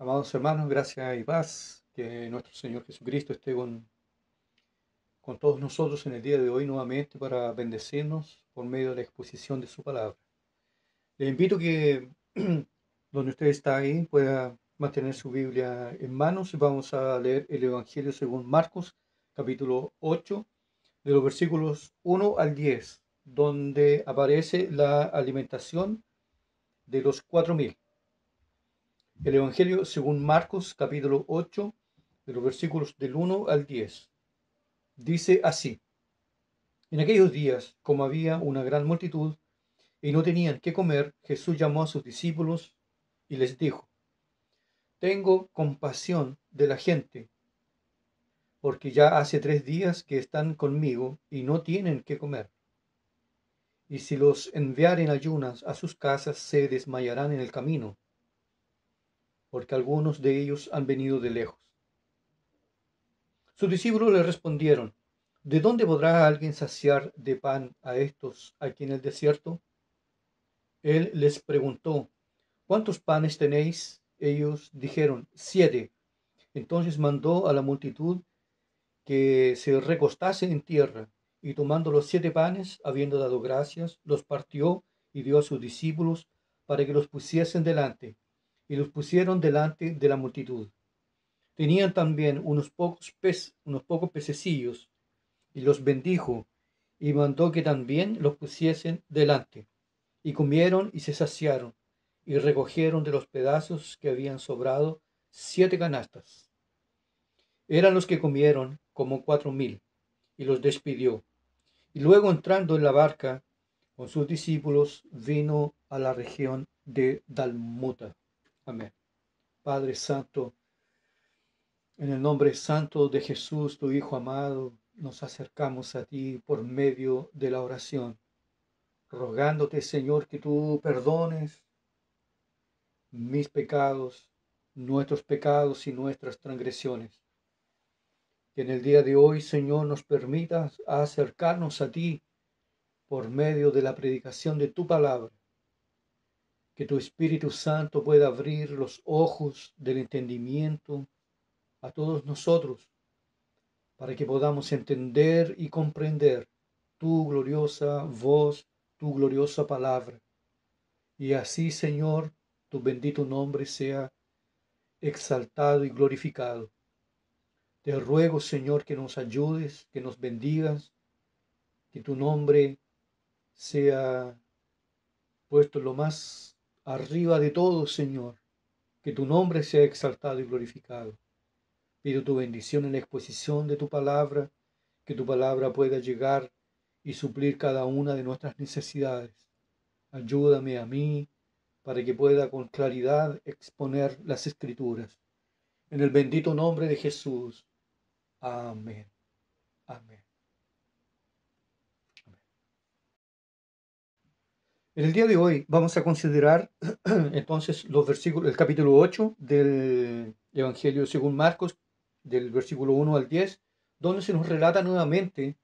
Amados hermanos, gracias y paz. Que nuestro Señor Jesucristo esté con, con todos nosotros en el día de hoy nuevamente para bendecirnos por medio de la exposición de su palabra. Le invito que donde usted está ahí pueda mantener su Biblia en manos. y Vamos a leer el Evangelio según Marcos, capítulo 8, de los versículos 1 al 10, donde aparece la alimentación de los cuatro mil. El Evangelio según Marcos capítulo 8, de los versículos del 1 al 10. Dice así, en aquellos días, como había una gran multitud y no tenían qué comer, Jesús llamó a sus discípulos y les dijo, tengo compasión de la gente, porque ya hace tres días que están conmigo y no tienen qué comer. Y si los enviaren ayunas a sus casas, se desmayarán en el camino porque algunos de ellos han venido de lejos. Sus discípulos le respondieron, ¿de dónde podrá alguien saciar de pan a estos aquí en el desierto? Él les preguntó, ¿cuántos panes tenéis? Ellos dijeron, siete. Entonces mandó a la multitud que se recostase en tierra, y tomando los siete panes, habiendo dado gracias, los partió y dio a sus discípulos para que los pusiesen delante, y los pusieron delante de la multitud. Tenían también unos pocos, pez, unos pocos pececillos, y los bendijo, y mandó que también los pusiesen delante. Y comieron y se saciaron, y recogieron de los pedazos que habían sobrado siete canastas. Eran los que comieron como cuatro mil, y los despidió. Y luego entrando en la barca con sus discípulos, vino a la región de Dalmuta. Amén. Padre Santo, en el nombre santo de Jesús, tu Hijo amado, nos acercamos a ti por medio de la oración, rogándote, Señor, que tú perdones mis pecados, nuestros pecados y nuestras transgresiones. Que en el día de hoy, Señor, nos permitas acercarnos a ti por medio de la predicación de tu palabra que tu Espíritu Santo pueda abrir los ojos del entendimiento a todos nosotros, para que podamos entender y comprender tu gloriosa voz, tu gloriosa palabra. Y así, Señor, tu bendito nombre sea exaltado y glorificado. Te ruego, Señor, que nos ayudes, que nos bendigas, que tu nombre sea puesto lo más arriba de todo, Señor, que tu nombre sea exaltado y glorificado. Pido tu bendición en la exposición de tu palabra, que tu palabra pueda llegar y suplir cada una de nuestras necesidades. Ayúdame a mí para que pueda con claridad exponer las escrituras. En el bendito nombre de Jesús. Amén. Amén. En el día de hoy vamos a considerar entonces los versículos, el capítulo 8 del Evangelio según Marcos, del versículo 1 al 10, donde se nos relata nuevamente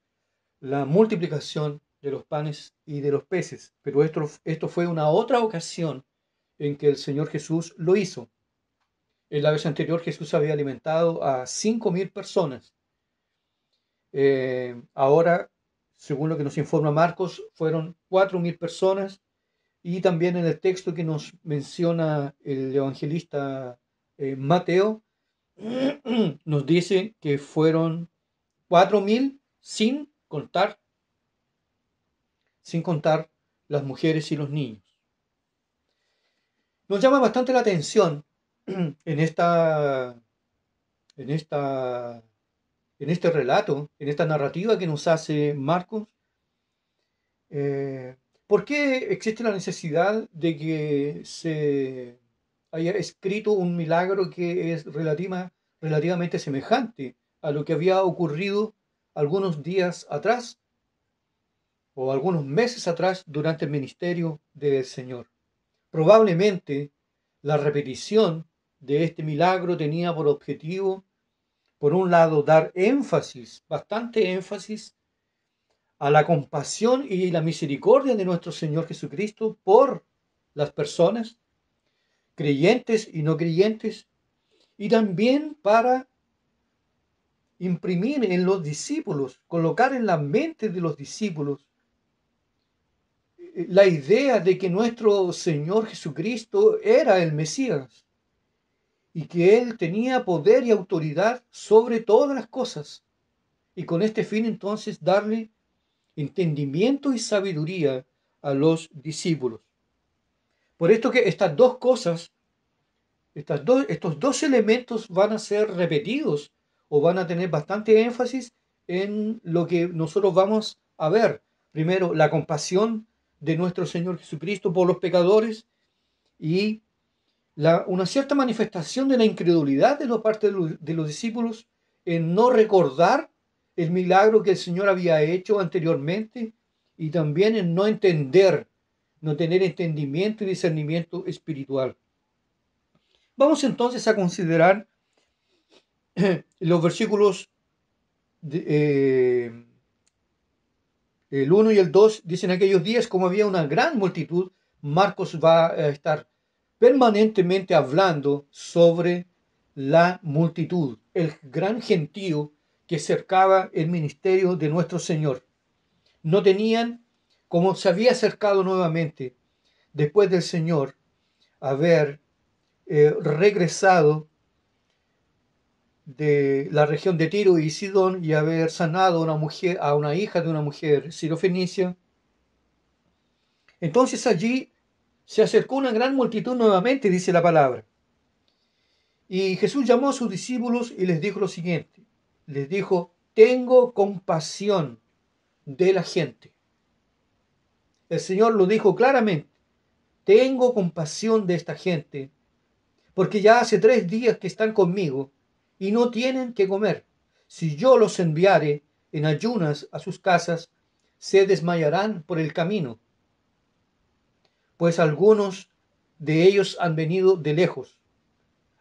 la multiplicación de los panes y de los peces. Pero esto, esto fue una otra ocasión en que el Señor Jesús lo hizo. En la vez anterior Jesús había alimentado a 5.000 personas. Eh, ahora, según lo que nos informa Marcos, fueron 4.000 personas y también en el texto que nos menciona el evangelista eh, Mateo, nos dice que fueron cuatro mil sin contar, sin contar las mujeres y los niños. Nos llama bastante la atención en esta, en esta, en este relato, en esta narrativa que nos hace Marcos, eh, ¿Por qué existe la necesidad de que se haya escrito un milagro que es relativamente semejante a lo que había ocurrido algunos días atrás o algunos meses atrás durante el ministerio del Señor? Probablemente la repetición de este milagro tenía por objetivo, por un lado, dar énfasis, bastante énfasis, a la compasión y la misericordia de nuestro Señor Jesucristo por las personas, creyentes y no creyentes, y también para imprimir en los discípulos, colocar en la mente de los discípulos eh, la idea de que nuestro Señor Jesucristo era el Mesías y que Él tenía poder y autoridad sobre todas las cosas. Y con este fin entonces darle entendimiento y sabiduría a los discípulos. Por esto que estas dos cosas, estas dos, estos dos elementos van a ser repetidos o van a tener bastante énfasis en lo que nosotros vamos a ver. Primero, la compasión de nuestro Señor Jesucristo por los pecadores y la, una cierta manifestación de la incredulidad de la parte de los discípulos en no recordar el milagro que el Señor había hecho anteriormente y también en no entender, no tener entendimiento y discernimiento espiritual. Vamos entonces a considerar los versículos eh, el 1 y el 2. Dicen aquellos días, como había una gran multitud, Marcos va a estar permanentemente hablando sobre la multitud, el gran gentío que cercaba el ministerio de nuestro Señor. No tenían, como se había acercado nuevamente después del Señor haber eh, regresado de la región de Tiro y Sidón y haber sanado a una, mujer, a una hija de una mujer sirofenicia. Entonces allí se acercó una gran multitud nuevamente, dice la palabra. Y Jesús llamó a sus discípulos y les dijo lo siguiente les dijo, tengo compasión de la gente. El Señor lo dijo claramente, tengo compasión de esta gente, porque ya hace tres días que están conmigo y no tienen que comer. Si yo los enviare en ayunas a sus casas, se desmayarán por el camino, pues algunos de ellos han venido de lejos.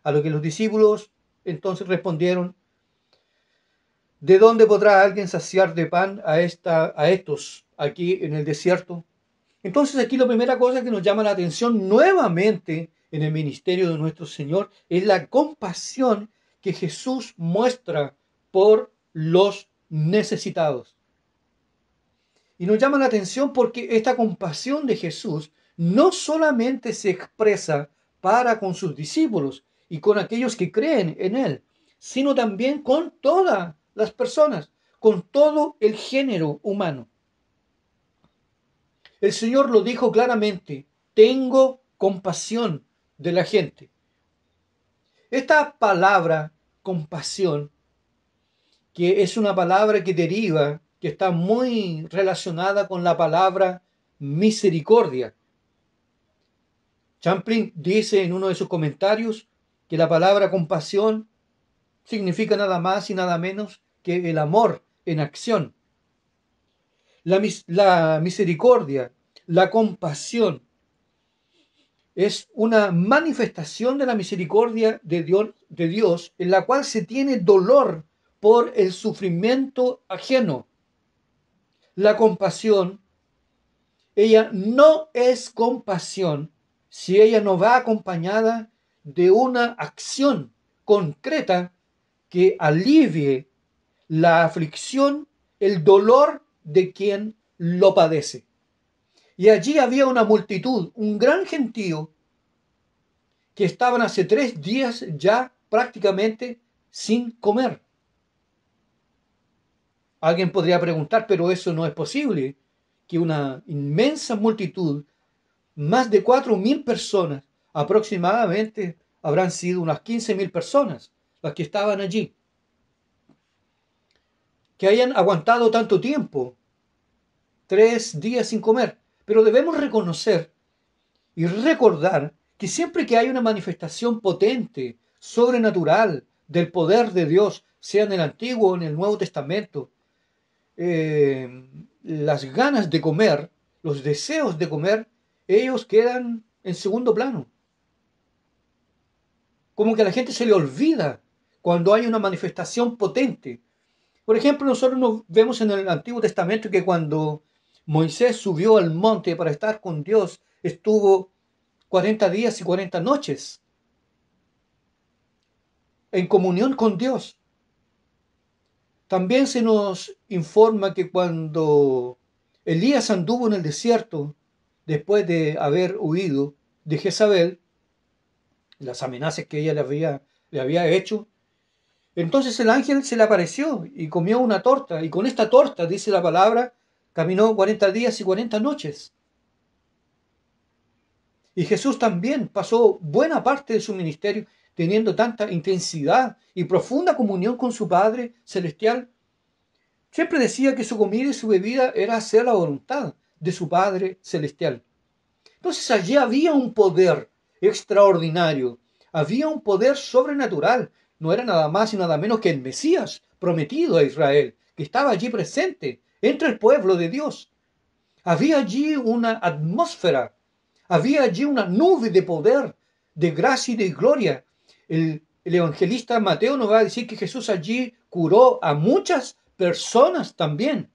A lo que los discípulos entonces respondieron, ¿De dónde podrá alguien saciar de pan a, esta, a estos aquí en el desierto? Entonces aquí la primera cosa que nos llama la atención nuevamente en el ministerio de nuestro Señor es la compasión que Jesús muestra por los necesitados. Y nos llama la atención porque esta compasión de Jesús no solamente se expresa para con sus discípulos y con aquellos que creen en Él, sino también con toda las personas, con todo el género humano. El Señor lo dijo claramente, tengo compasión de la gente. Esta palabra, compasión, que es una palabra que deriva, que está muy relacionada con la palabra misericordia. Champlin dice en uno de sus comentarios que la palabra compasión significa nada más y nada menos que el amor en acción, la, misericordia, la compasión, es una manifestación de la misericordia de Dios, en la cual se tiene dolor por el sufrimiento ajeno. La compasión, ella no es compasión si ella no va acompañada de una acción concreta que alivie la aflicción, el dolor de quien lo padece. Y allí había una multitud, un gran gentío, que estaban hace tres días ya prácticamente sin comer. Alguien podría preguntar, pero eso no es posible, que una inmensa multitud, más de cuatro mil personas, aproximadamente habrán sido unas quince mil personas las que estaban allí que hayan aguantado tanto tiempo, tres días sin comer. Pero debemos reconocer y recordar que siempre que hay una manifestación potente, sobrenatural, del poder de Dios, sea en el Antiguo o en el Nuevo Testamento, eh, las ganas de comer, los deseos de comer, ellos quedan en segundo plano. Como que a la gente se le olvida cuando hay una manifestación potente, por ejemplo, nosotros nos vemos en el Antiguo Testamento que cuando Moisés subió al monte para estar con Dios, estuvo 40 días y 40 noches en comunión con Dios. También se nos informa que cuando Elías anduvo en el desierto, después de haber huido de Jezabel, las amenazas que ella le había, le había hecho, entonces el ángel se le apareció y comió una torta, y con esta torta, dice la palabra, caminó 40 días y 40 noches. Y Jesús también pasó buena parte de su ministerio teniendo tanta intensidad y profunda comunión con su Padre Celestial. Siempre decía que su comida y su bebida era hacer la voluntad de su Padre Celestial. Entonces allí había un poder extraordinario, había un poder sobrenatural no era nada más y nada menos que el Mesías prometido a Israel, que estaba allí presente entre el pueblo de Dios. Había allí una atmósfera, había allí una nube de poder, de gracia y de gloria. El, evangelista Mateo nos va a decir que Jesús allí curó a muchas personas también.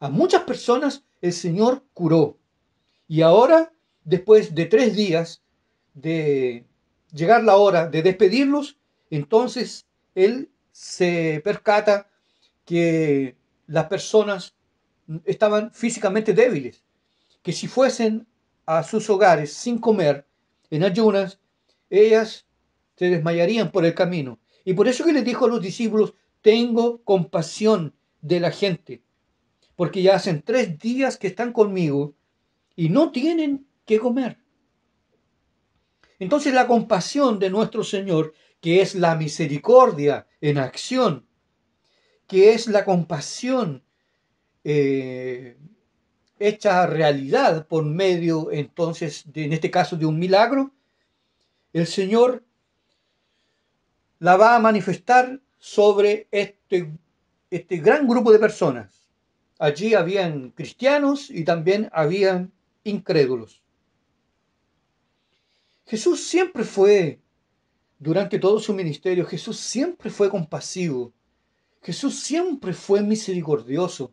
A muchas personas el Señor curó. Y ahora, después de tres días de llegar la hora de despedirlos, entonces él se percata que las personas estaban físicamente débiles, que si fuesen a sus hogares sin comer, en ayunas, ellas se desmayarían por el camino. Y por eso que les dijo a los discípulos, tengo compasión de la gente, porque ya hacen tres días que están conmigo y no tienen que comer. Entonces la compasión de nuestro Señor que es la misericordia en acción, que es la compasión eh, hecha realidad por medio, entonces, de, en este caso, de un milagro, el Señor la va a manifestar sobre este, este gran grupo de personas. Allí habían cristianos y también habían incrédulos. Jesús siempre fue durante todo su ministerio, Jesús siempre fue compasivo. Jesús siempre fue misericordioso.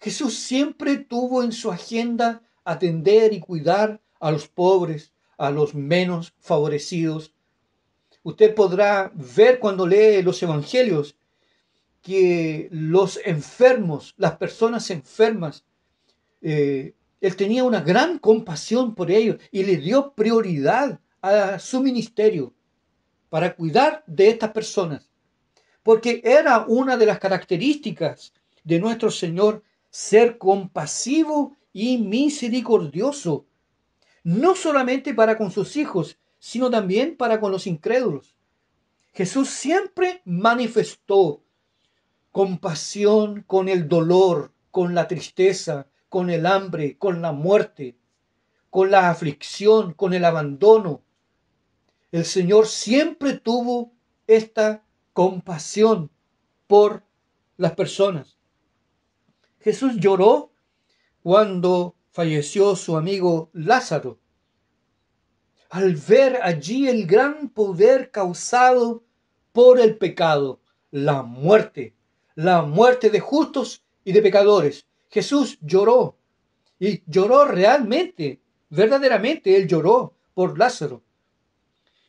Jesús siempre tuvo en su agenda atender y cuidar a los pobres, a los menos favorecidos. Usted podrá ver cuando lee los evangelios que los enfermos, las personas enfermas, eh, él tenía una gran compasión por ellos y le dio prioridad a su ministerio para cuidar de estas personas, porque era una de las características de nuestro Señor ser compasivo y misericordioso, no solamente para con sus hijos, sino también para con los incrédulos. Jesús siempre manifestó compasión con el dolor, con la tristeza, con el hambre, con la muerte, con la aflicción, con el abandono, el Señor siempre tuvo esta compasión por las personas. Jesús lloró cuando falleció su amigo Lázaro. Al ver allí el gran poder causado por el pecado, la muerte, la muerte de justos y de pecadores. Jesús lloró y lloró realmente, verdaderamente, él lloró por Lázaro.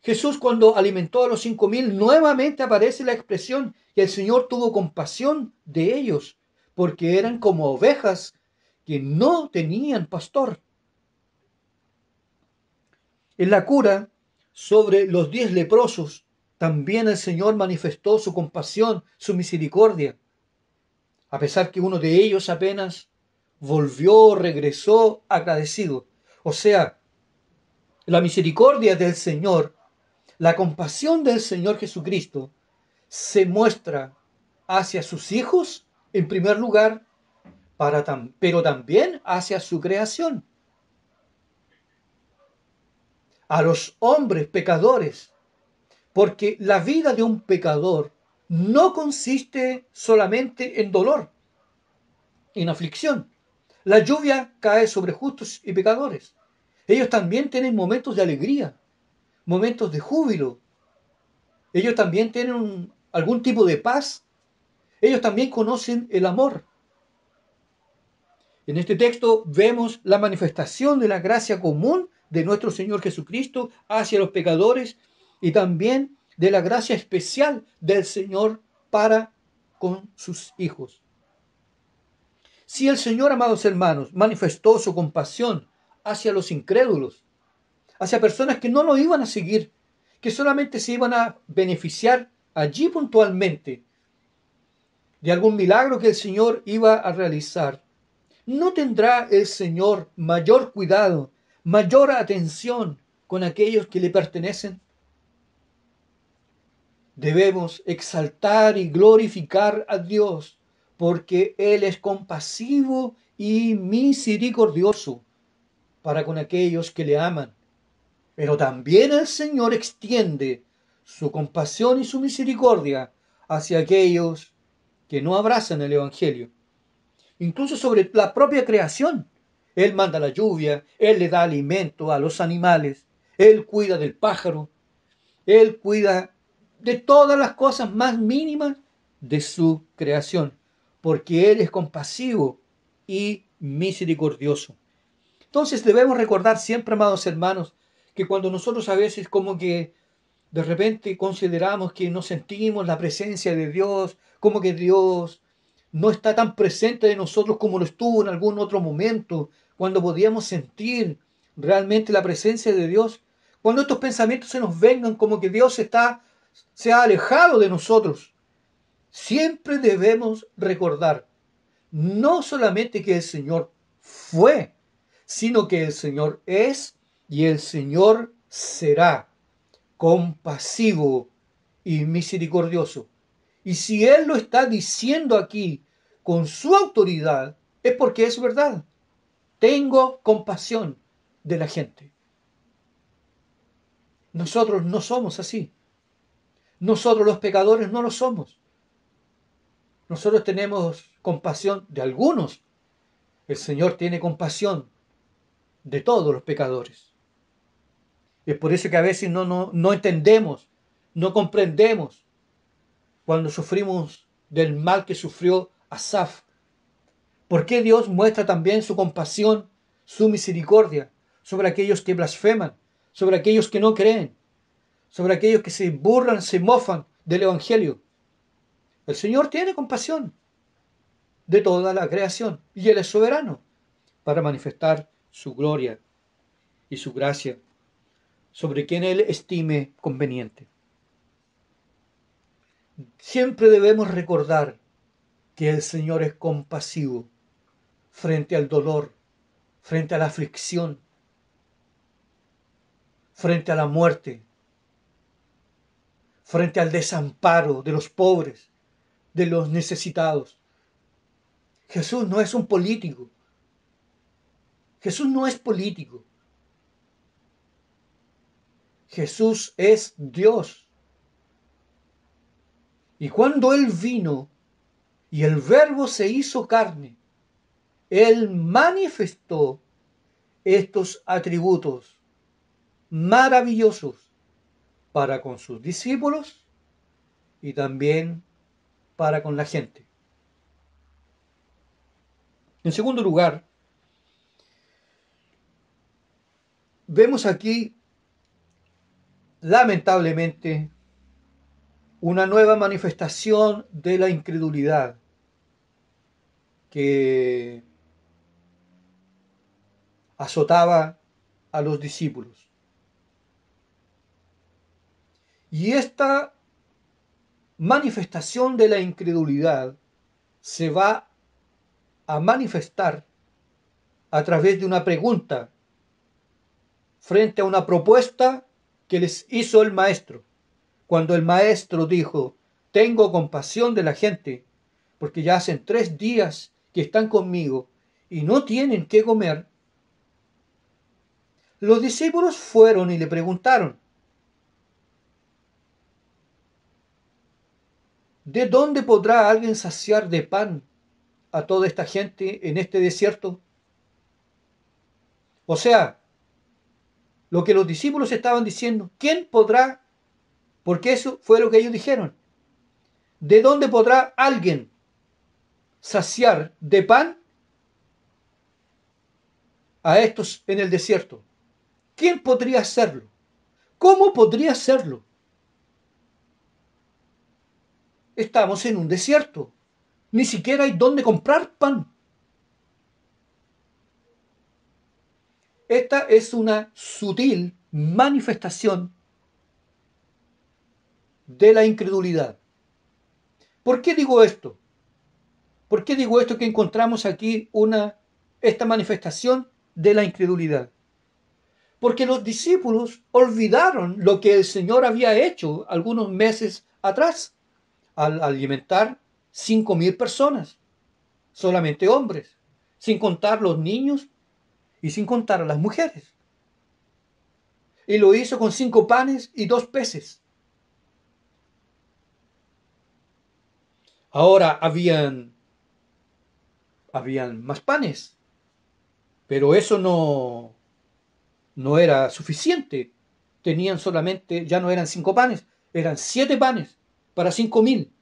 Jesús cuando alimentó a los cinco mil, nuevamente aparece la expresión que el Señor tuvo compasión de ellos, porque eran como ovejas que no tenían pastor. En la cura sobre los diez leprosos, también el Señor manifestó su compasión, su misericordia. A pesar que uno de ellos apenas volvió, regresó agradecido. O sea, la misericordia del Señor la compasión del Señor Jesucristo se muestra hacia sus hijos, en primer lugar, para pero también hacia su creación. A los hombres pecadores, porque la vida de un pecador no consiste solamente en dolor, en aflicción. La lluvia cae sobre justos y pecadores. Ellos también tienen momentos de alegría, momentos de júbilo. Ellos también tienen algún tipo de paz. Ellos también conocen el amor. En este texto vemos la manifestación de la gracia común de nuestro Señor Jesucristo hacia los pecadores y también de la gracia especial del Señor para con sus hijos. Si el Señor, amados hermanos, manifestó su compasión hacia los incrédulos, hacia personas que no lo iban a seguir, que solamente se iban a beneficiar allí puntualmente de algún milagro que el Señor iba a realizar. ¿No tendrá el Señor mayor cuidado, mayor atención con aquellos que le pertenecen? Debemos exaltar y glorificar a Dios porque Él es compasivo y misericordioso para con aquellos que le aman. Pero también el Señor extiende su compasión y su misericordia hacia aquellos que no abrazan el Evangelio. Incluso sobre la propia creación. Él manda la lluvia, Él le da alimento a los animales, Él cuida del pájaro, Él cuida de todas las cosas más mínimas de su creación, porque Él es compasivo y misericordioso. Entonces debemos recordar siempre, amados hermanos, que cuando nosotros a veces como que de repente consideramos que no sentimos la presencia de Dios, como que Dios no está tan presente de nosotros como lo estuvo en algún otro momento, cuando podíamos sentir realmente la presencia de Dios, cuando estos pensamientos se nos vengan como que Dios está, se ha alejado de nosotros, siempre debemos recordar no solamente que el Señor fue, sino que el Señor es y el Señor será compasivo y misericordioso. Y si Él lo está diciendo aquí con su autoridad, es porque es verdad. Tengo compasión de la gente. Nosotros no somos así. Nosotros los pecadores no lo somos. Nosotros tenemos compasión de algunos. El Señor tiene compasión de todos los pecadores. Es por eso que a veces no, no, no entendemos, no comprendemos cuando sufrimos del mal que sufrió Asaf. ¿Por qué Dios muestra también su compasión, su misericordia sobre aquellos que blasfeman, sobre aquellos que no creen, sobre aquellos que se burlan, se mofan del Evangelio? El Señor tiene compasión de toda la creación y Él es soberano para manifestar su gloria y su gracia sobre quien Él estime conveniente. Siempre debemos recordar que el Señor es compasivo frente al dolor, frente a la aflicción, frente a la muerte, frente al desamparo de los pobres, de los necesitados. Jesús no es un político. Jesús no es político. Jesús es Dios. Y cuando Él vino y el verbo se hizo carne, Él manifestó estos atributos maravillosos para con sus discípulos y también para con la gente. En segundo lugar, vemos aquí lamentablemente, una nueva manifestación de la incredulidad que azotaba a los discípulos. Y esta manifestación de la incredulidad se va a manifestar a través de una pregunta frente a una propuesta que les hizo el maestro. Cuando el maestro dijo, tengo compasión de la gente, porque ya hacen tres días que están conmigo y no tienen qué comer, los discípulos fueron y le preguntaron, ¿de dónde podrá alguien saciar de pan a toda esta gente en este desierto? O sea, lo que los discípulos estaban diciendo. ¿Quién podrá? Porque eso fue lo que ellos dijeron. ¿De dónde podrá alguien saciar de pan a estos en el desierto? ¿Quién podría hacerlo? ¿Cómo podría hacerlo? Estamos en un desierto. Ni siquiera hay dónde comprar pan. Esta es una sutil manifestación de la incredulidad. ¿Por qué digo esto? ¿Por qué digo esto que encontramos aquí una, esta manifestación de la incredulidad? Porque los discípulos olvidaron lo que el Señor había hecho algunos meses atrás al alimentar 5.000 personas, solamente hombres, sin contar los niños y sin contar a las mujeres. Y lo hizo con cinco panes y dos peces. Ahora habían, habían más panes, pero eso no, no era suficiente. Tenían solamente, ya no eran cinco panes, eran siete panes para cinco mil.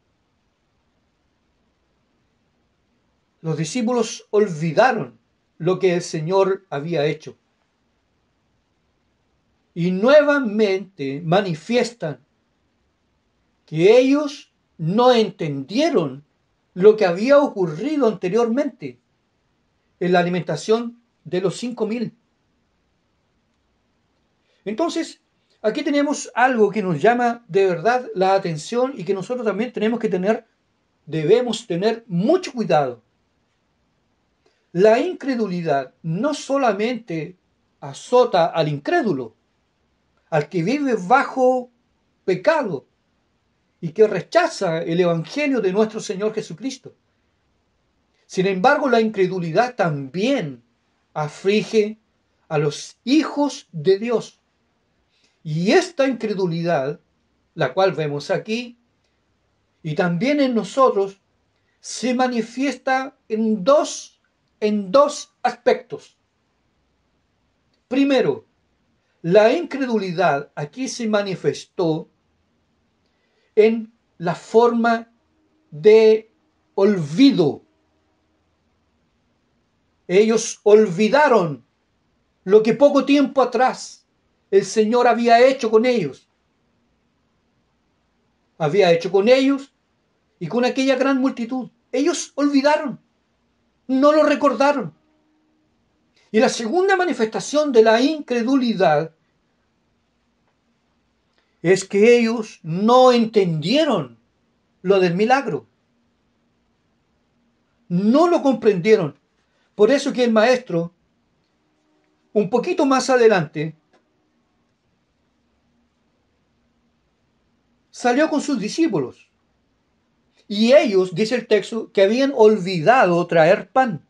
Los discípulos olvidaron lo que el Señor había hecho. Y nuevamente manifiestan que ellos no entendieron lo que había ocurrido anteriormente en la alimentación de los 5.000. Entonces, aquí tenemos algo que nos llama de verdad la atención y que nosotros también tenemos que tener, debemos tener mucho cuidado la incredulidad no solamente azota al incrédulo, al que vive bajo pecado y que rechaza el Evangelio de nuestro Señor Jesucristo. Sin embargo, la incredulidad también aflige a los hijos de Dios. Y esta incredulidad, la cual vemos aquí, y también en nosotros, se manifiesta en dos en dos aspectos. Primero, la incredulidad aquí se manifestó en la forma de olvido. Ellos olvidaron lo que poco tiempo atrás el Señor había hecho con ellos. Había hecho con ellos y con aquella gran multitud. Ellos olvidaron no lo recordaron. Y la segunda manifestación de la incredulidad es que ellos no entendieron lo del milagro. No lo comprendieron. Por eso que el maestro, un poquito más adelante, salió con sus discípulos y ellos, dice el texto, que habían olvidado traer pan.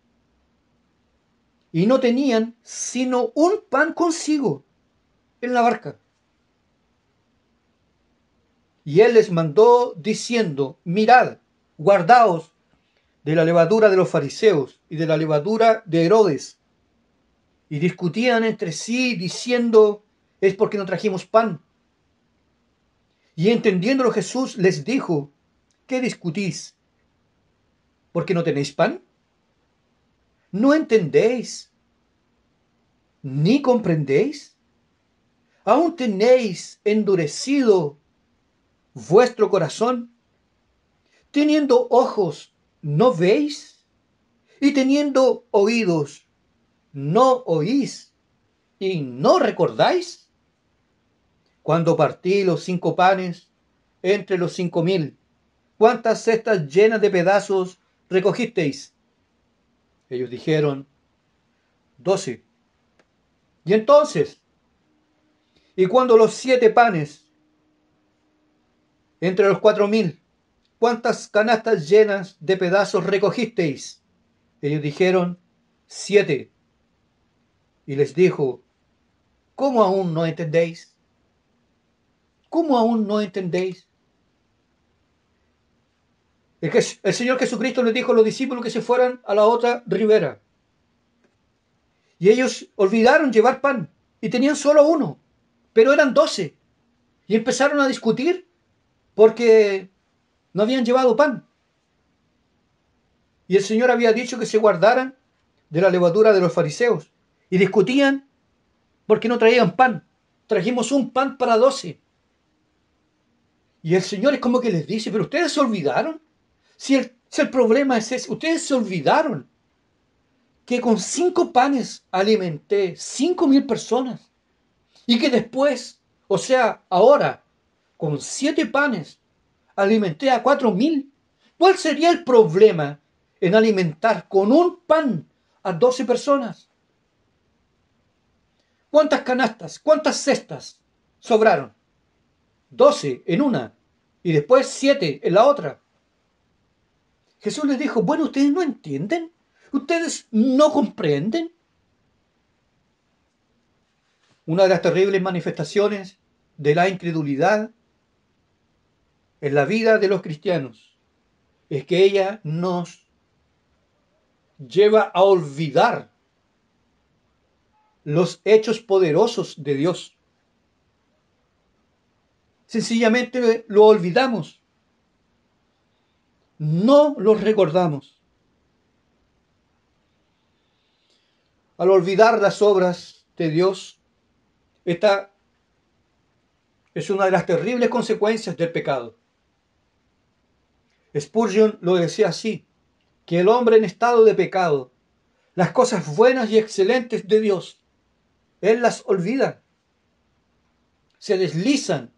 Y no tenían sino un pan consigo en la barca. Y él les mandó diciendo, mirad, guardaos de la levadura de los fariseos y de la levadura de Herodes. Y discutían entre sí diciendo, es porque no trajimos pan. Y entendiéndolo Jesús les dijo, qué discutís? ¿Por qué no tenéis pan? ¿No entendéis? ¿Ni comprendéis? ¿Aún tenéis endurecido vuestro corazón? Teniendo ojos, ¿no veis? Y teniendo oídos, ¿no oís? ¿Y no recordáis? Cuando partí los cinco panes entre los cinco mil, ¿Cuántas cestas llenas de pedazos recogisteis? Ellos dijeron, doce. Y entonces, y cuando los siete panes, entre los cuatro mil, ¿cuántas canastas llenas de pedazos recogisteis? Ellos dijeron, siete. Y les dijo, ¿cómo aún no entendéis? ¿Cómo aún no entendéis? El, que, el Señor Jesucristo les dijo a los discípulos que se fueran a la otra ribera. Y ellos olvidaron llevar pan y tenían solo uno, pero eran doce. Y empezaron a discutir porque no habían llevado pan. Y el Señor había dicho que se guardaran de la levadura de los fariseos. Y discutían porque no traían pan. Trajimos un pan para doce. Y el Señor es como que les dice, pero ustedes se olvidaron si el, problema es ese, ustedes se olvidaron que con cinco panes alimenté cinco mil personas y que después, o sea, ahora, con siete panes alimenté a cuatro mil. ¿Cuál sería el problema en alimentar con un pan a doce personas? ¿Cuántas canastas, cuántas cestas sobraron? Doce en una y después siete en la otra. Jesús les dijo, bueno, ustedes no entienden, ustedes no comprenden. Una de las terribles manifestaciones de la incredulidad en la vida de los cristianos es que ella nos lleva a olvidar los hechos poderosos de Dios. Sencillamente lo olvidamos no los recordamos. Al olvidar las obras de Dios, esta es una de las terribles consecuencias del pecado. Spurgeon lo decía así, que el hombre en estado de pecado, las cosas buenas y excelentes de Dios, él las olvida, se deslizan,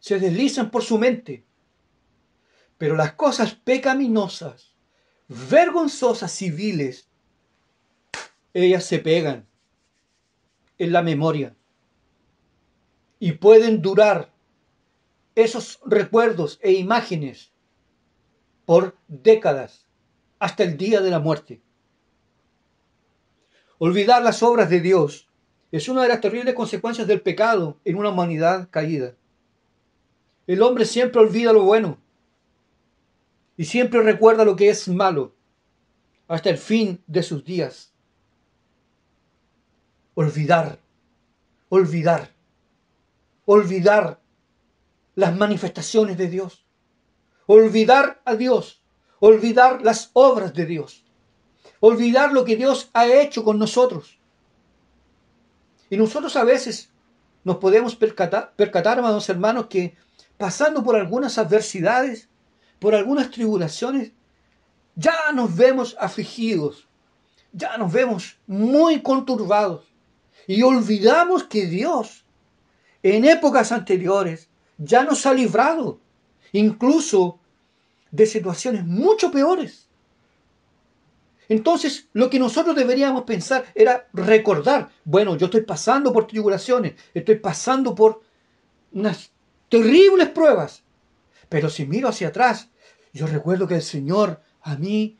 se deslizan por su mente pero las cosas pecaminosas, vergonzosas, civiles, ellas se pegan en la memoria y pueden durar esos recuerdos e imágenes por décadas hasta el día de la muerte. Olvidar las obras de Dios es una de las terribles consecuencias del pecado en una humanidad caída. El hombre siempre olvida lo bueno y siempre recuerda lo que es malo hasta el fin de sus días. Olvidar, olvidar, olvidar las manifestaciones de Dios, olvidar a Dios, olvidar las obras de Dios, olvidar lo que Dios ha hecho con nosotros. Y nosotros a veces nos podemos percatar, percatar amados hermanos, que pasando por algunas adversidades, por algunas tribulaciones, ya nos vemos afligidos, ya nos vemos muy conturbados y olvidamos que Dios en épocas anteriores ya nos ha librado incluso de situaciones mucho peores. Entonces, lo que nosotros deberíamos pensar era recordar, bueno, yo estoy pasando por tribulaciones, estoy pasando por unas terribles pruebas, pero si miro hacia atrás, yo recuerdo que el Señor a mí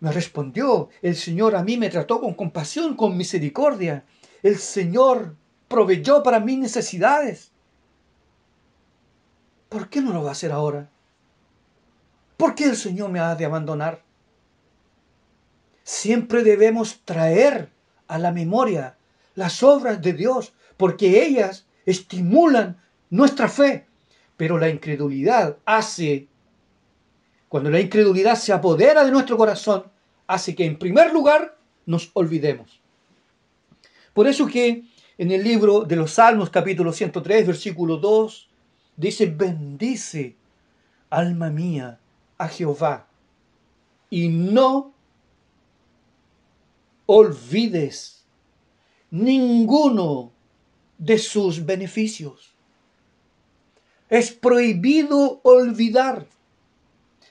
me respondió, el Señor a mí me trató con compasión, con misericordia, el Señor proveyó para mis necesidades. ¿Por qué no lo va a hacer ahora? ¿Por qué el Señor me ha de abandonar? Siempre debemos traer a la memoria las obras de Dios, porque ellas estimulan nuestra fe, pero la incredulidad hace cuando la incredulidad se apodera de nuestro corazón, hace que en primer lugar nos olvidemos. Por eso que en el libro de los Salmos capítulo 103 versículo 2 dice, bendice alma mía a Jehová y no olvides ninguno de sus beneficios. Es prohibido olvidar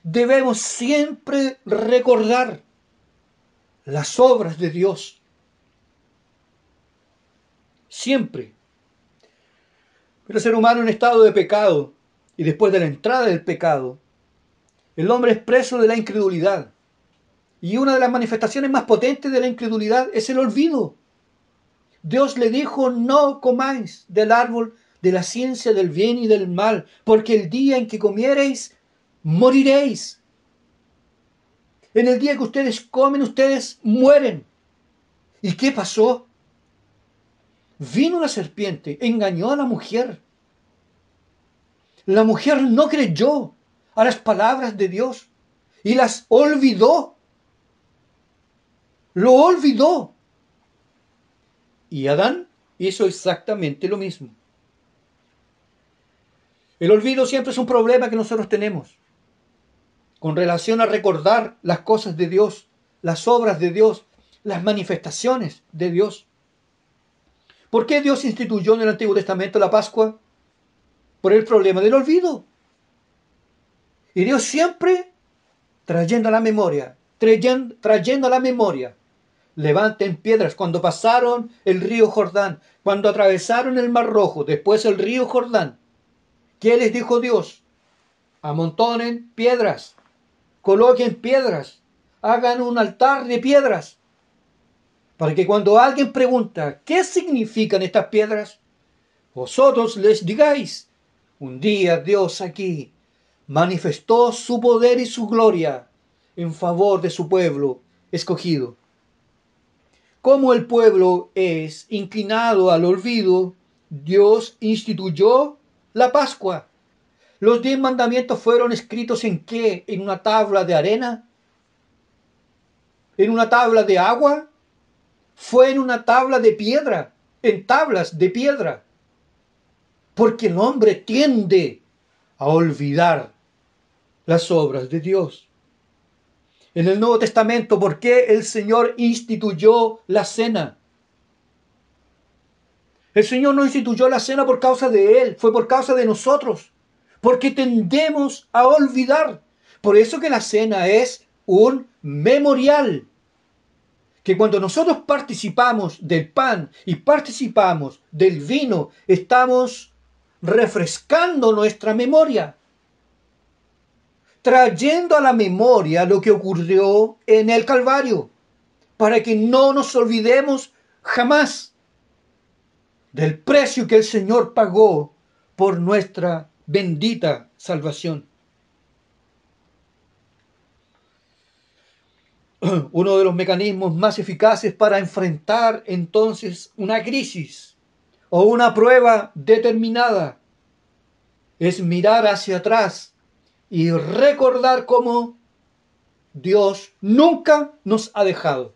debemos siempre recordar las obras de Dios. Siempre. Pero el ser humano en estado de pecado y después de la entrada del pecado, el hombre es preso de la incredulidad. Y una de las manifestaciones más potentes de la incredulidad es el olvido. Dios le dijo, no comáis del árbol de la ciencia del bien y del mal, porque el día en que comiereis moriréis. En el día que ustedes comen, ustedes mueren. ¿Y qué pasó? Vino la serpiente, engañó a la mujer. La mujer no creyó a las palabras de Dios y las olvidó. Lo olvidó. Y Adán hizo exactamente lo mismo. El olvido siempre es un problema que nosotros tenemos con relación a recordar las cosas de Dios, las obras de Dios, las manifestaciones de Dios. ¿Por qué Dios instituyó en el Antiguo Testamento la Pascua? Por el problema del olvido. Y Dios siempre trayendo a la memoria, trayendo, trayendo a la memoria. Levanten piedras cuando pasaron el río Jordán, cuando atravesaron el Mar Rojo, después el río Jordán. ¿Qué les dijo Dios? Amontonen piedras coloquen piedras, hagan un altar de piedras, para que cuando alguien pregunta, ¿qué significan estas piedras? Vosotros les digáis, un día Dios aquí manifestó su poder y su gloria en favor de su pueblo escogido. Como el pueblo es inclinado al olvido, Dios instituyó la Pascua ¿Los diez mandamientos fueron escritos en qué? ¿En una tabla de arena? ¿En una tabla de agua? Fue en una tabla de piedra, en tablas de piedra. Porque el hombre tiende a olvidar las obras de Dios. En el Nuevo Testamento, ¿por qué el Señor instituyó la cena? El Señor no instituyó la cena por causa de Él, fue por causa de nosotros porque tendemos a olvidar. Por eso que la cena es un memorial. Que cuando nosotros participamos del pan y participamos del vino, estamos refrescando nuestra memoria, trayendo a la memoria lo que ocurrió en el Calvario, para que no nos olvidemos jamás del precio que el Señor pagó por nuestra bendita salvación. Uno de los mecanismos más eficaces para enfrentar entonces una crisis o una prueba determinada es mirar hacia atrás y recordar cómo Dios nunca nos ha dejado.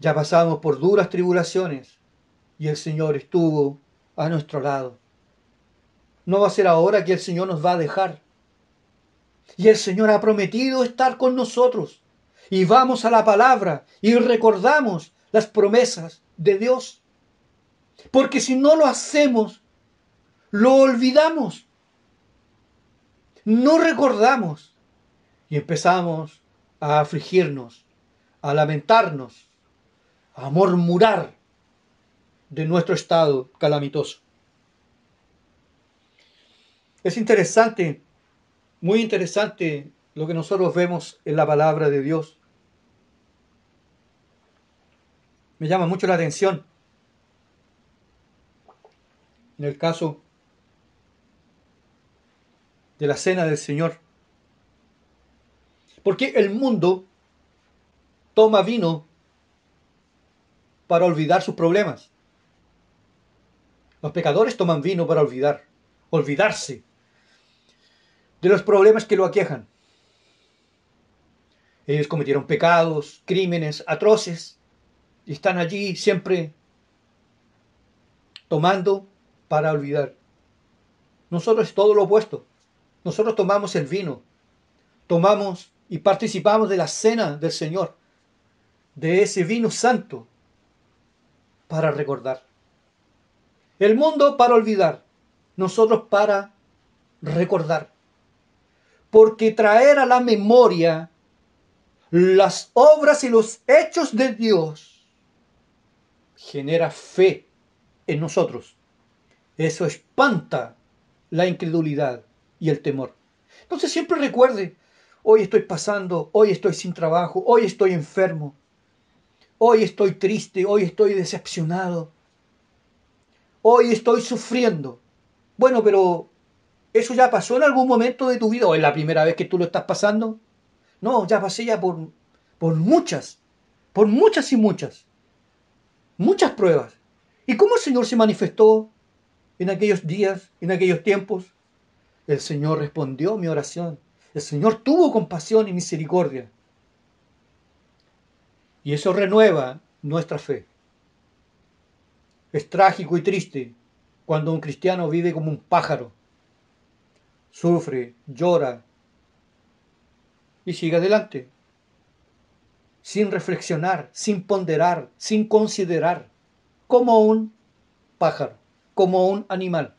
Ya pasamos por duras tribulaciones y el Señor estuvo a nuestro lado. No va a ser ahora que el Señor nos va a dejar. Y el Señor ha prometido estar con nosotros. Y vamos a la palabra y recordamos las promesas de Dios. Porque si no lo hacemos, lo olvidamos. No recordamos. Y empezamos a afligirnos, a lamentarnos, a murmurar de nuestro estado calamitoso. Es interesante, muy interesante lo que nosotros vemos en la palabra de Dios. Me llama mucho la atención. En el caso de la cena del Señor. Porque el mundo toma vino para olvidar sus problemas. Los pecadores toman vino para olvidar, olvidarse de los problemas que lo aquejan. Ellos cometieron pecados, crímenes atroces y están allí siempre tomando para olvidar. Nosotros es todo lo opuesto. Nosotros tomamos el vino, tomamos y participamos de la cena del Señor, de ese vino santo, para recordar. El mundo para olvidar, nosotros para recordar porque traer a la memoria las obras y los hechos de Dios genera fe en nosotros. Eso espanta la incredulidad y el temor. Entonces siempre recuerde, hoy estoy pasando, hoy estoy sin trabajo, hoy estoy enfermo, hoy estoy triste, hoy estoy decepcionado, hoy estoy sufriendo. Bueno, pero ¿Eso ya pasó en algún momento de tu vida o es la primera vez que tú lo estás pasando? No, ya pasé ya por, por muchas, por muchas y muchas, muchas pruebas. ¿Y cómo el Señor se manifestó en aquellos días, en aquellos tiempos? El Señor respondió mi oración. El Señor tuvo compasión y misericordia. Y eso renueva nuestra fe. Es trágico y triste cuando un cristiano vive como un pájaro sufre, llora y sigue adelante, sin reflexionar, sin ponderar, sin considerar, como un pájaro, como un animal.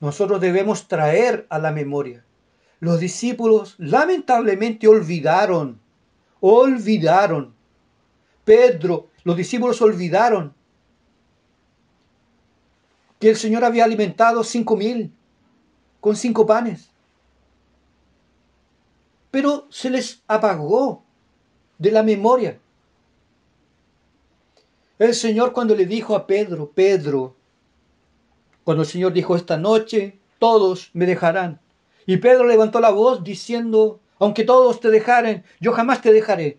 Nosotros debemos traer a la memoria. Los discípulos lamentablemente olvidaron, olvidaron. Pedro, los discípulos olvidaron que el Señor había alimentado cinco mil con cinco panes. Pero se les apagó de la memoria. El Señor cuando le dijo a Pedro, Pedro, cuando el Señor dijo, esta noche todos me dejarán. Y Pedro levantó la voz diciendo, aunque todos te dejaren, yo jamás te dejaré.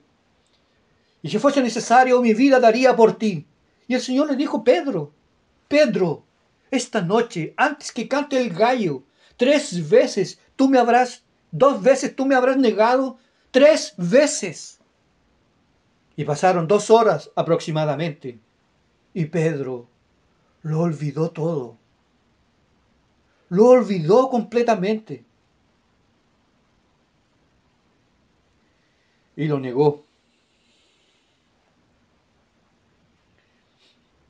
Y si fuese necesario, mi vida daría por ti. Y el Señor le dijo, Pedro, Pedro, esta noche, antes que cante el gallo, tres veces tú me habrás, dos veces tú me habrás negado, tres veces. Y pasaron dos horas aproximadamente. Y Pedro lo olvidó todo. Lo olvidó completamente. Y lo negó.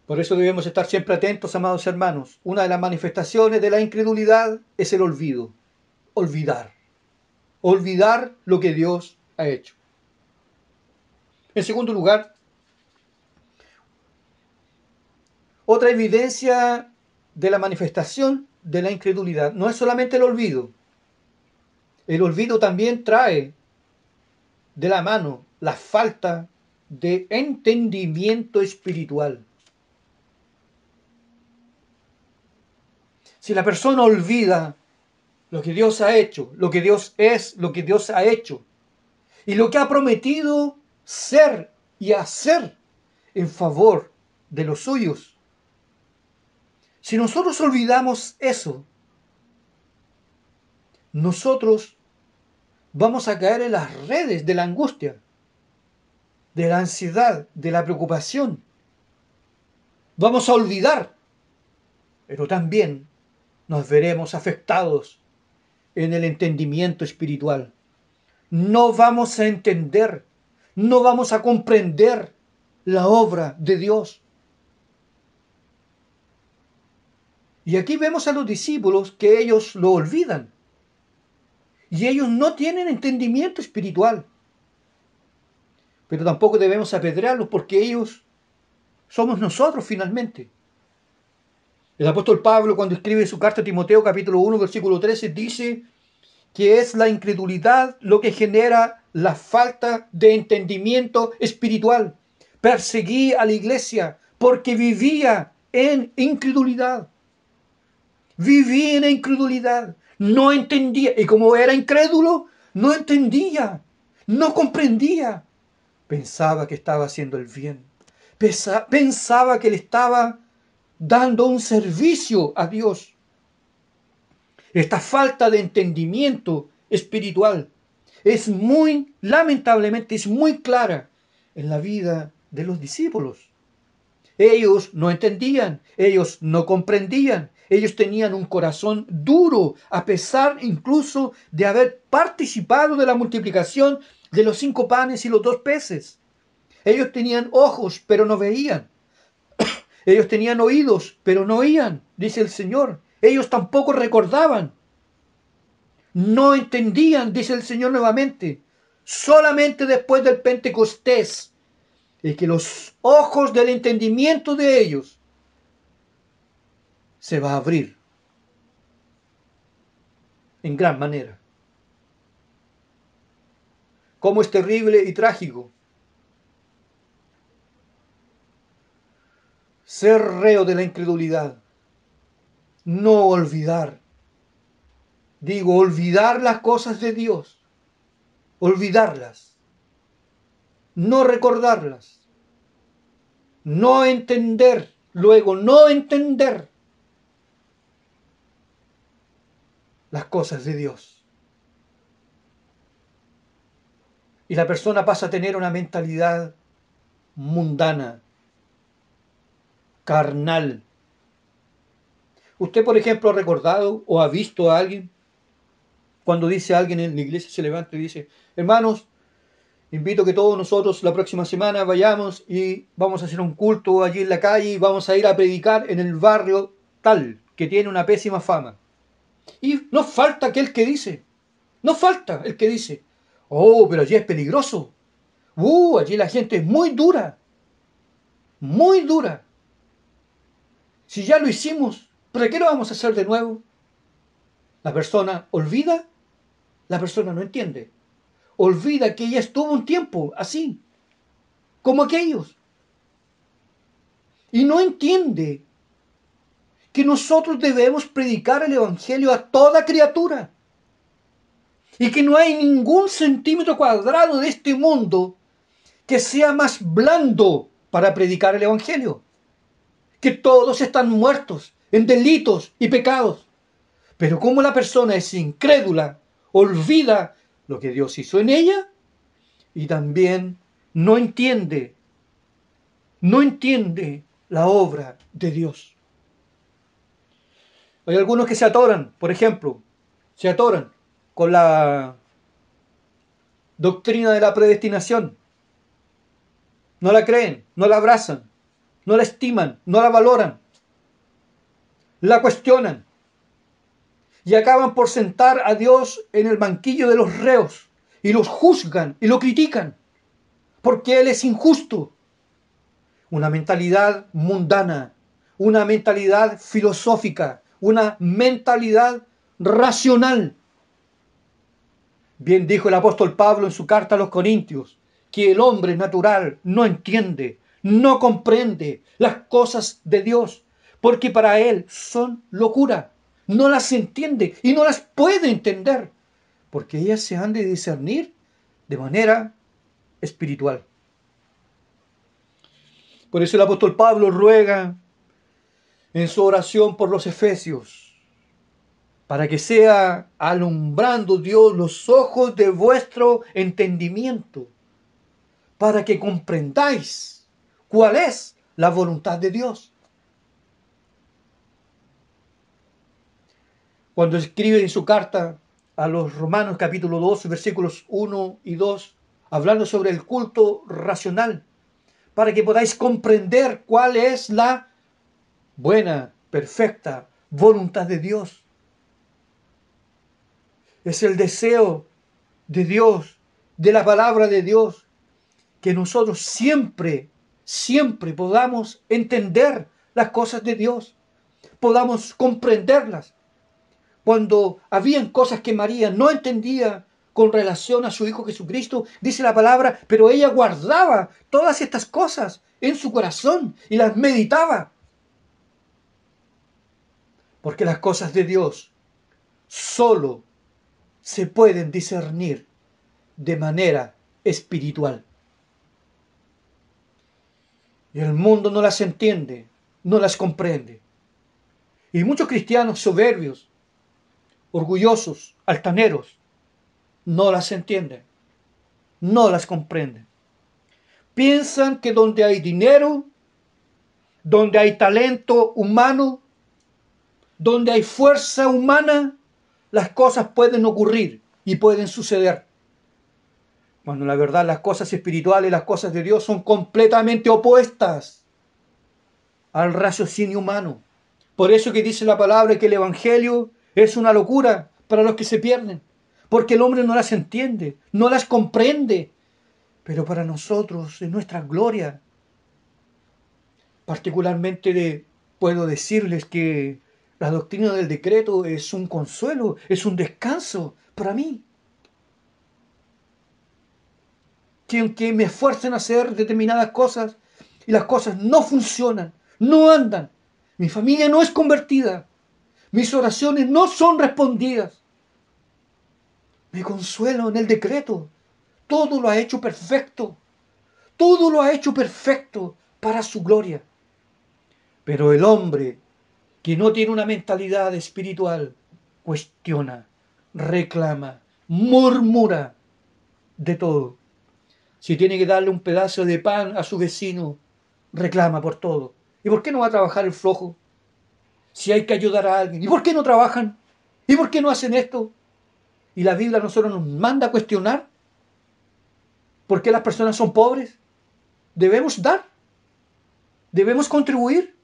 Por eso debemos estar siempre atentos, amados hermanos. Una de las manifestaciones de la incredulidad es el olvido. Olvidar. Olvidar lo que Dios ha hecho. En segundo lugar, otra evidencia de la manifestación de la incredulidad no es solamente el olvido. El olvido también trae de la mano la falta de entendimiento espiritual. Si la persona olvida lo que Dios ha hecho, lo que Dios es, lo que Dios ha hecho y lo que ha prometido ser y hacer en favor de los suyos. Si nosotros olvidamos eso, nosotros vamos a caer en las redes de la angustia, de la ansiedad, de la preocupación. Vamos a olvidar, pero también nos veremos afectados en el entendimiento espiritual. No vamos a entender, no vamos a comprender la obra de Dios. Y aquí vemos a los discípulos que ellos lo olvidan. Y ellos no tienen entendimiento espiritual. Pero tampoco debemos apedrearlos porque ellos somos nosotros finalmente. El apóstol Pablo cuando escribe su carta a Timoteo capítulo 1 versículo 13 dice que es la incredulidad lo que genera la falta de entendimiento espiritual. Perseguí a la iglesia porque vivía en incredulidad. Vivía en incredulidad. No entendía. Y como era incrédulo, no entendía. No comprendía. Pensaba que estaba haciendo el bien. Pensaba que él estaba dando un servicio a Dios. Esta falta de entendimiento espiritual es muy, lamentablemente, es muy clara en la vida de los discípulos. Ellos no entendían, ellos no comprendían, ellos tenían un corazón duro, a pesar incluso de haber participado de la multiplicación de los cinco panes y los dos peces. Ellos tenían ojos, pero no veían. Ellos tenían oídos, pero no oían, dice el Señor. Ellos tampoco recordaban. No entendían, dice el Señor nuevamente. Solamente después del Pentecostés Y que los ojos del entendimiento de ellos se va a abrir en gran manera. Cómo es terrible y trágico ser reo de la incredulidad, no olvidar. Digo, olvidar las cosas de Dios, olvidarlas, no recordarlas, no entender, luego no entender las cosas de Dios. Y la persona pasa a tener una mentalidad mundana, carnal. ¿Usted, por ejemplo, ha recordado o ha visto a alguien cuando dice alguien en la iglesia se levanta y dice, hermanos, invito que todos nosotros la próxima semana vayamos y vamos a hacer un culto allí en la calle y vamos a ir a predicar en el barrio tal, que tiene una pésima fama. Y no falta aquel que dice, no falta el que dice, oh, pero allí es peligroso, uh, allí la gente es muy dura, muy dura. Si ya lo hicimos, ¿para qué lo vamos a hacer de nuevo? La persona olvida, la persona no entiende. Olvida que ella estuvo un tiempo así, como aquellos. Y no entiende que nosotros debemos predicar el Evangelio a toda criatura. Y que no hay ningún centímetro cuadrado de este mundo que sea más blando para predicar el Evangelio que todos están muertos en delitos y pecados. Pero como la persona es incrédula, olvida lo que Dios hizo en ella y también no entiende, no entiende la obra de Dios. Hay algunos que se atoran, por ejemplo, se atoran con la doctrina de la predestinación. No la creen, no la abrazan no la estiman, no la valoran, la cuestionan y acaban por sentar a Dios en el banquillo de los reos y los juzgan y lo critican porque Él es injusto. Una mentalidad mundana, una mentalidad filosófica, una mentalidad racional. Bien dijo el apóstol Pablo en su carta a los Corintios, que el hombre natural no entiende no comprende las cosas de Dios, porque para él son locura. No las entiende y no las puede entender, porque ellas se han de discernir de manera espiritual. Por eso el apóstol Pablo ruega en su oración por los efesios, para que sea alumbrando Dios los ojos de vuestro entendimiento, para que comprendáis cuál es la voluntad de Dios. Cuando escribe en su carta a los Romanos capítulo 2, versículos 1 y 2, hablando sobre el culto racional, para que podáis comprender cuál es la buena, perfecta voluntad de Dios. Es el deseo de Dios, de la palabra de Dios, que nosotros siempre siempre podamos entender las cosas de Dios, podamos comprenderlas. Cuando habían cosas que María no entendía con relación a su Hijo Jesucristo, dice la palabra, pero ella guardaba todas estas cosas en su corazón y las meditaba. Porque las cosas de Dios solo se pueden discernir de manera espiritual. Y el mundo no las entiende, no las comprende. Y muchos cristianos soberbios, orgullosos, altaneros, no las entienden, no las comprenden. Piensan que donde hay dinero, donde hay talento humano, donde hay fuerza humana, las cosas pueden ocurrir y pueden suceder. Cuando la verdad las cosas espirituales, las cosas de Dios son completamente opuestas al raciocinio humano. Por eso que dice la palabra que el Evangelio es una locura para los que se pierden, porque el hombre no las entiende, no las comprende, pero para nosotros es nuestra gloria. Particularmente de, puedo decirles que la doctrina del decreto es un consuelo, es un descanso para mí. que, me esfuercen a hacer determinadas cosas y las cosas no funcionan, no andan. Mi familia no es convertida. Mis oraciones no son respondidas. Me consuelo en el decreto. Todo lo ha hecho perfecto. Todo lo ha hecho perfecto para su gloria. Pero el hombre que no tiene una mentalidad espiritual cuestiona, reclama, murmura de todo. Si tiene que darle un pedazo de pan a su vecino, reclama por todo. ¿Y por qué no va a trabajar el flojo? Si hay que ayudar a alguien. ¿Y por qué no trabajan? ¿Y por qué no hacen esto? Y la Biblia a nosotros nos manda a cuestionar por qué las personas son pobres. Debemos dar. Debemos contribuir.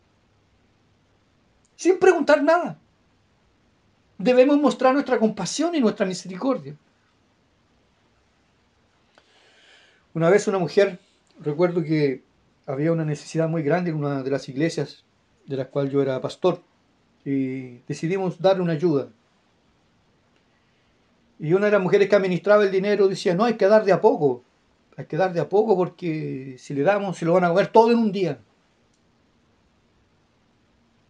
Sin preguntar nada. Debemos mostrar nuestra compasión y nuestra misericordia. Una vez una mujer, recuerdo que había una necesidad muy grande en una de las iglesias de las cuales yo era pastor y decidimos darle una ayuda. Y una de las mujeres que administraba el dinero decía, no, hay que dar de a poco, hay que dar de a poco porque si le damos se lo van a comer todo en un día.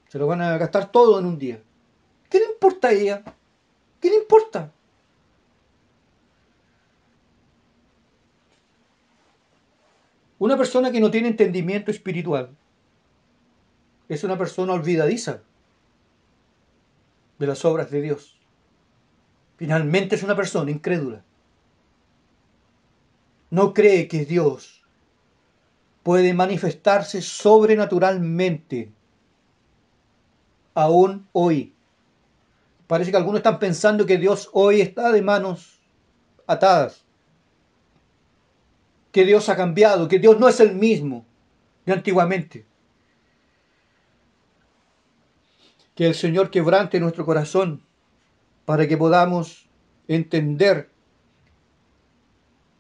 Se lo van a gastar todo en un día. ¿Qué le importa a ella? ¿Qué le importa? Una persona que no tiene entendimiento espiritual es una persona olvidadiza de las obras de Dios. Finalmente es una persona incrédula. No cree que Dios puede manifestarse sobrenaturalmente aún hoy. Parece que algunos están pensando que Dios hoy está de manos atadas que Dios ha cambiado, que Dios no es el mismo de antiguamente. Que el Señor quebrante nuestro corazón para que podamos entender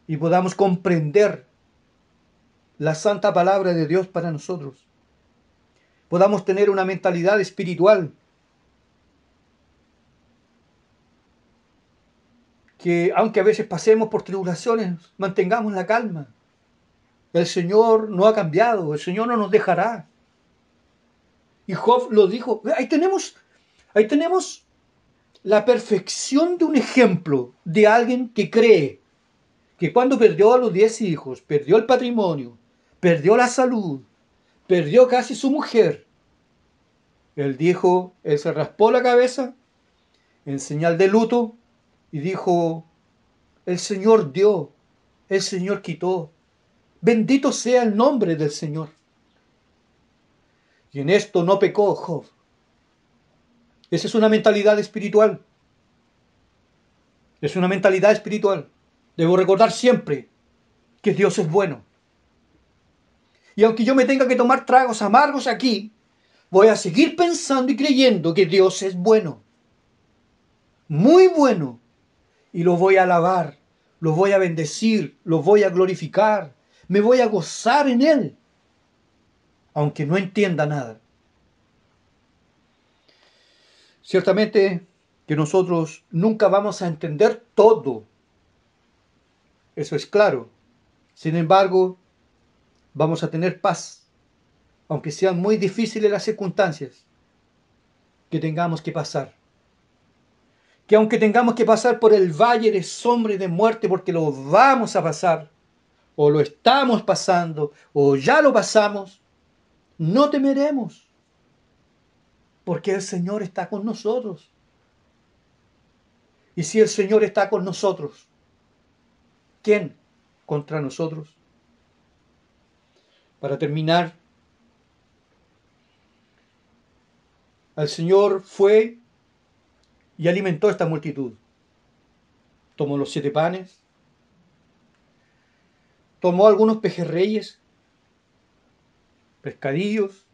y podamos comprender la santa palabra de Dios para nosotros. Podamos tener una mentalidad espiritual que aunque a veces pasemos por tribulaciones, mantengamos la calma. El Señor no ha cambiado, el Señor no nos dejará. Y Job lo dijo, ahí tenemos, ahí tenemos la perfección de un ejemplo de alguien que cree que cuando perdió a los diez hijos, perdió el patrimonio, perdió la salud, perdió casi su mujer, él dijo, él se raspó la cabeza en señal de luto y dijo, el Señor dio, el Señor quitó, bendito sea el nombre del Señor. Y en esto no pecó Job. Esa es una mentalidad espiritual. Es una mentalidad espiritual. Debo recordar siempre que Dios es bueno. Y aunque yo me tenga que tomar tragos amargos aquí, voy a seguir pensando y creyendo que Dios es bueno. Muy bueno y lo voy a alabar, lo voy a bendecir, lo voy a glorificar, me voy a gozar en Él, aunque no entienda nada. Ciertamente que nosotros nunca vamos a entender todo, eso es claro. Sin embargo, vamos a tener paz, aunque sean muy difíciles las circunstancias que tengamos que pasar que aunque tengamos que pasar por el valle de sombra y de muerte, porque lo vamos a pasar, o lo estamos pasando, o ya lo pasamos, no temeremos, porque el Señor está con nosotros. Y si el Señor está con nosotros, ¿quién contra nosotros? Para terminar, el Señor fue y alimentó esta multitud. Tomó los siete panes, tomó algunos pejerreyes, pescadillos,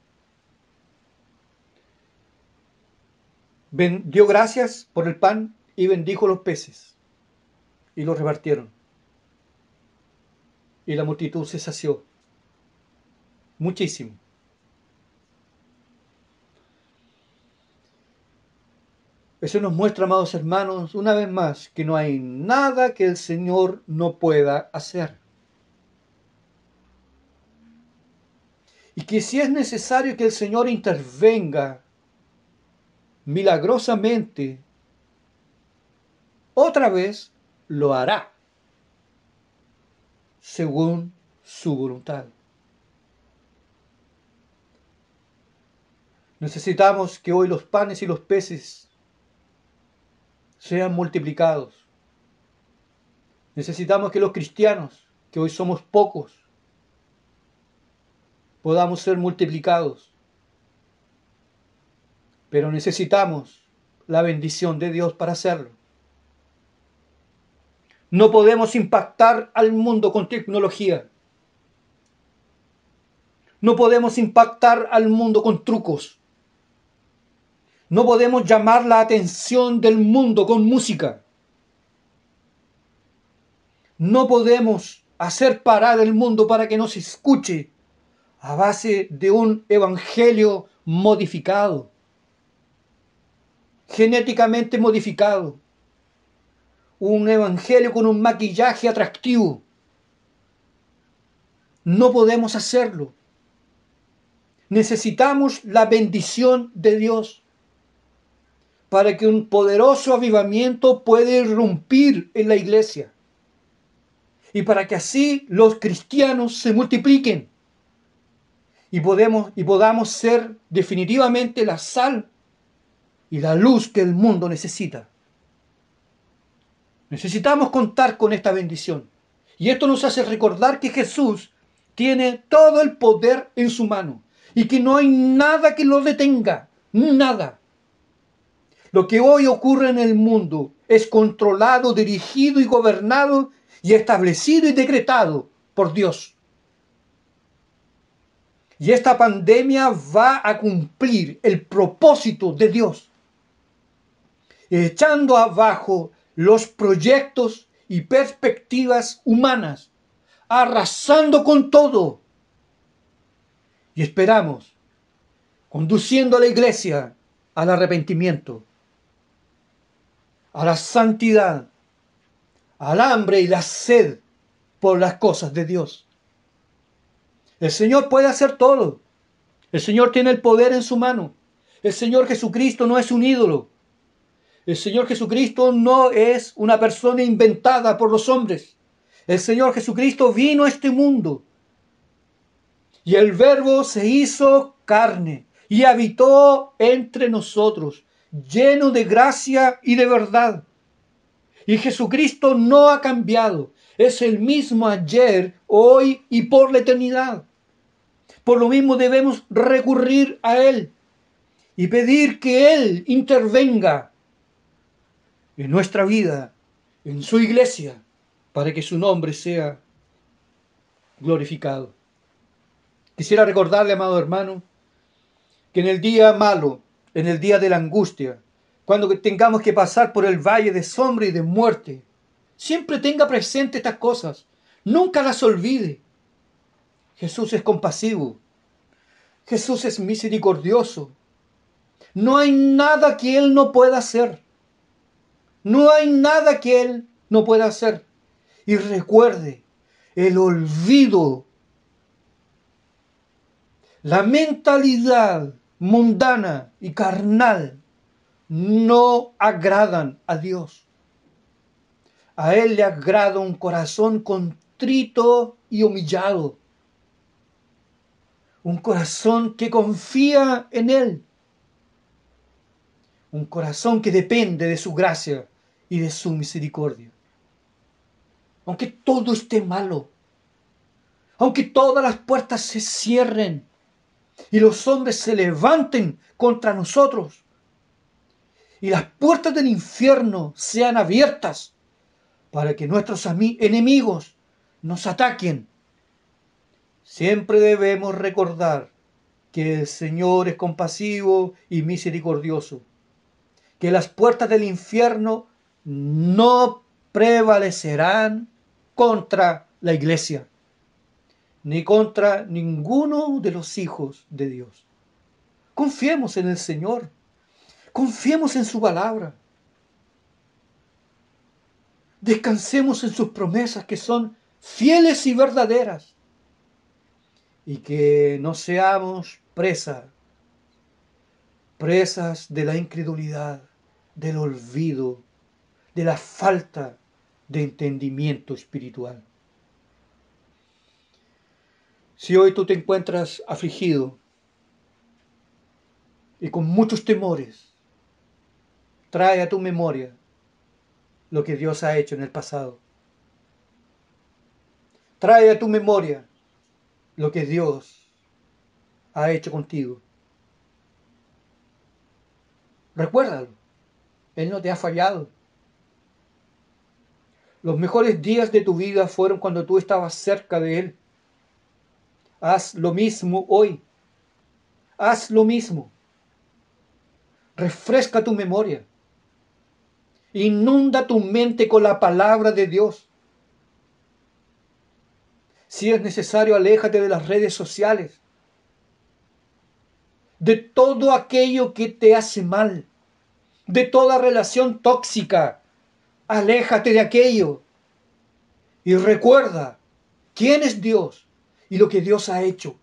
dio gracias por el pan y bendijo los peces y los repartieron. Y la multitud se sació muchísimo. Eso nos muestra, amados hermanos, una vez más, que no hay nada que el Señor no pueda hacer. Y que si es necesario que el Señor intervenga milagrosamente, otra vez lo hará, según su voluntad. Necesitamos que hoy los panes y los peces sean multiplicados. Necesitamos que los cristianos, que hoy somos pocos, podamos ser multiplicados. Pero necesitamos la bendición de Dios para hacerlo. No podemos impactar al mundo con tecnología. No podemos impactar al mundo con trucos. No podemos llamar la atención del mundo con música. No podemos hacer parar el mundo para que nos escuche a base de un evangelio modificado, genéticamente modificado, un evangelio con un maquillaje atractivo. No podemos hacerlo. Necesitamos la bendición de Dios para que un poderoso avivamiento pueda irrumpir en la iglesia y para que así los cristianos se multipliquen y, podemos, y podamos ser definitivamente la sal y la luz que el mundo necesita. Necesitamos contar con esta bendición. Y esto nos hace recordar que Jesús tiene todo el poder en su mano y que no hay nada que lo detenga, nada. Lo que hoy ocurre en el mundo es controlado, dirigido y gobernado y establecido y decretado por Dios. Y esta pandemia va a cumplir el propósito de Dios, echando abajo los proyectos y perspectivas humanas, arrasando con todo. Y esperamos, conduciendo a la iglesia al arrepentimiento a la santidad, al hambre y la sed por las cosas de Dios. El Señor puede hacer todo. El Señor tiene el poder en su mano. El Señor Jesucristo no es un ídolo. El Señor Jesucristo no es una persona inventada por los hombres. El Señor Jesucristo vino a este mundo. Y el verbo se hizo carne y habitó entre nosotros lleno de gracia y de verdad. Y Jesucristo no ha cambiado. Es el mismo ayer, hoy y por la eternidad. Por lo mismo debemos recurrir a Él y pedir que Él intervenga en nuestra vida, en su iglesia, para que su nombre sea glorificado. Quisiera recordarle, amado hermano, que en el día malo en el día de la angustia, cuando tengamos que pasar por el valle de sombra y de muerte. Siempre tenga presente estas cosas, nunca las olvide. Jesús es compasivo, Jesús es misericordioso. No hay nada que Él no pueda hacer. No hay nada que Él no pueda hacer. Y recuerde, el olvido, la mentalidad mundana y carnal no agradan a Dios. A Él le agrada un corazón contrito y humillado. Un corazón que confía en Él. Un corazón que depende de su gracia y de su misericordia. Aunque todo esté malo. Aunque todas las puertas se cierren y los hombres se levanten contra nosotros y las puertas del infierno sean abiertas para que nuestros enemigos nos ataquen. Siempre debemos recordar que el Señor es compasivo y misericordioso, que las puertas del infierno no prevalecerán contra la iglesia ni contra ninguno de los hijos de Dios. Confiemos en el Señor, confiemos en su palabra, descansemos en sus promesas que son fieles y verdaderas y que no seamos presa, presas de la incredulidad, del olvido, de la falta de entendimiento espiritual. Si hoy tú te encuentras afligido y con muchos temores, trae a tu memoria lo que Dios ha hecho en el pasado. Trae a tu memoria lo que Dios ha hecho contigo. Recuérdalo, Él no te ha fallado. Los mejores días de tu vida fueron cuando tú estabas cerca de Él. Haz lo mismo hoy. Haz lo mismo. Refresca tu memoria. Inunda tu mente con la palabra de Dios. Si es necesario, aléjate de las redes sociales, de todo aquello que te hace mal, de toda relación tóxica. Aléjate de aquello. Y recuerda, ¿quién es Dios? y lo que Dios ha hecho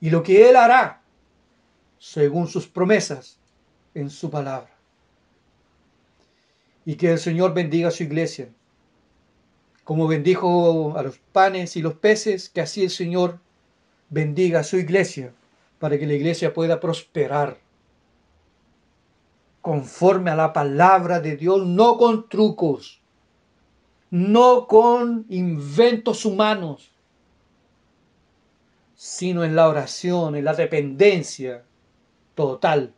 y lo que Él hará según sus promesas en su palabra. Y que el Señor bendiga a su iglesia, como bendijo a los panes y los peces, que así el Señor bendiga a su iglesia para que la iglesia pueda prosperar conforme a la palabra de Dios, no con trucos, no con inventos humanos, sino en la oración, en la dependencia total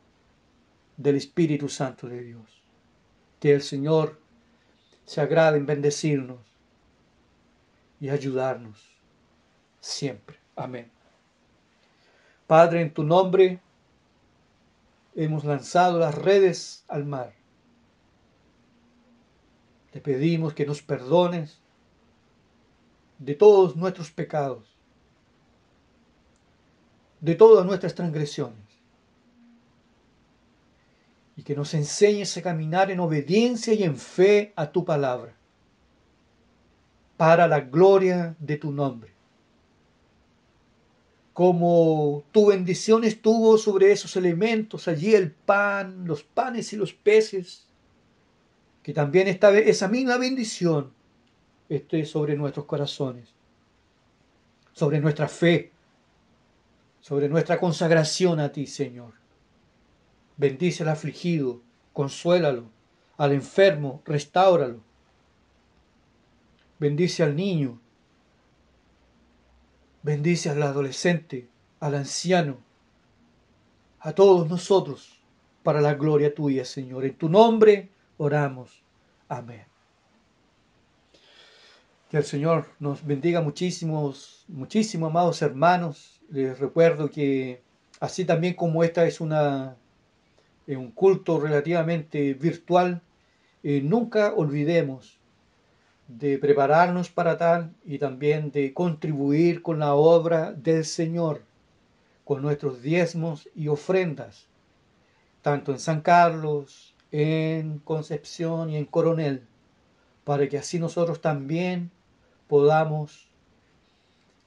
del Espíritu Santo de Dios. Que el Señor se agrade en bendecirnos y ayudarnos siempre. Amén. Padre, en tu nombre hemos lanzado las redes al mar. Te pedimos que nos perdones de todos nuestros pecados de todas nuestras transgresiones. Y que nos enseñes a caminar en obediencia y en fe a tu palabra, para la gloria de tu nombre. Como tu bendición estuvo sobre esos elementos, allí el pan, los panes y los peces, que también está esa misma bendición esté sobre nuestros corazones, sobre nuestra fe sobre nuestra consagración a ti, Señor. Bendice al afligido, consuélalo, al enfermo, restáuralo. Bendice al niño, bendice al adolescente, al anciano, a todos nosotros, para la gloria tuya, Señor. En tu nombre oramos. Amén. Que el Señor nos bendiga muchísimos, muchísimos amados hermanos. Les recuerdo que así también como esta es una eh, un culto relativamente virtual, eh, nunca olvidemos de prepararnos para tal y también de contribuir con la obra del Señor, con nuestros diezmos y ofrendas, tanto en San Carlos, en Concepción y en Coronel, para que así nosotros también podamos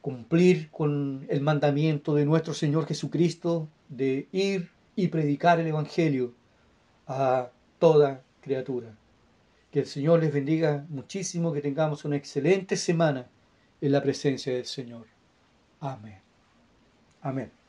cumplir con el mandamiento de nuestro Señor Jesucristo de ir y predicar el Evangelio a toda criatura. Que el Señor les bendiga muchísimo, que tengamos una excelente semana en la presencia del Señor. Amén. Amén.